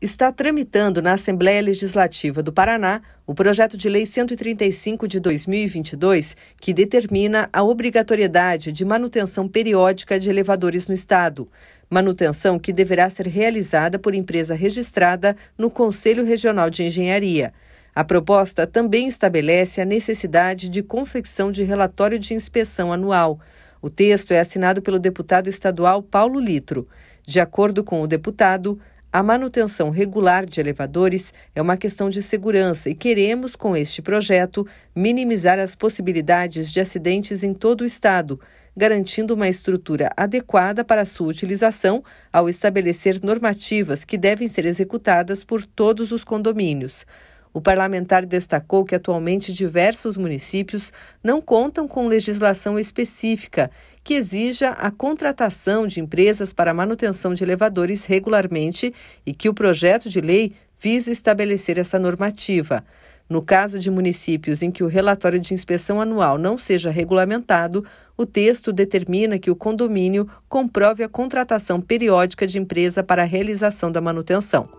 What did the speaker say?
está tramitando na Assembleia Legislativa do Paraná o projeto de Lei 135 de 2022, que determina a obrigatoriedade de manutenção periódica de elevadores no Estado. Manutenção que deverá ser realizada por empresa registrada no Conselho Regional de Engenharia. A proposta também estabelece a necessidade de confecção de relatório de inspeção anual. O texto é assinado pelo deputado estadual Paulo Litro. De acordo com o deputado, a manutenção regular de elevadores é uma questão de segurança e queremos, com este projeto, minimizar as possibilidades de acidentes em todo o estado, garantindo uma estrutura adequada para sua utilização ao estabelecer normativas que devem ser executadas por todos os condomínios. O parlamentar destacou que atualmente diversos municípios não contam com legislação específica que exija a contratação de empresas para manutenção de elevadores regularmente e que o projeto de lei visa estabelecer essa normativa. No caso de municípios em que o relatório de inspeção anual não seja regulamentado, o texto determina que o condomínio comprove a contratação periódica de empresa para a realização da manutenção.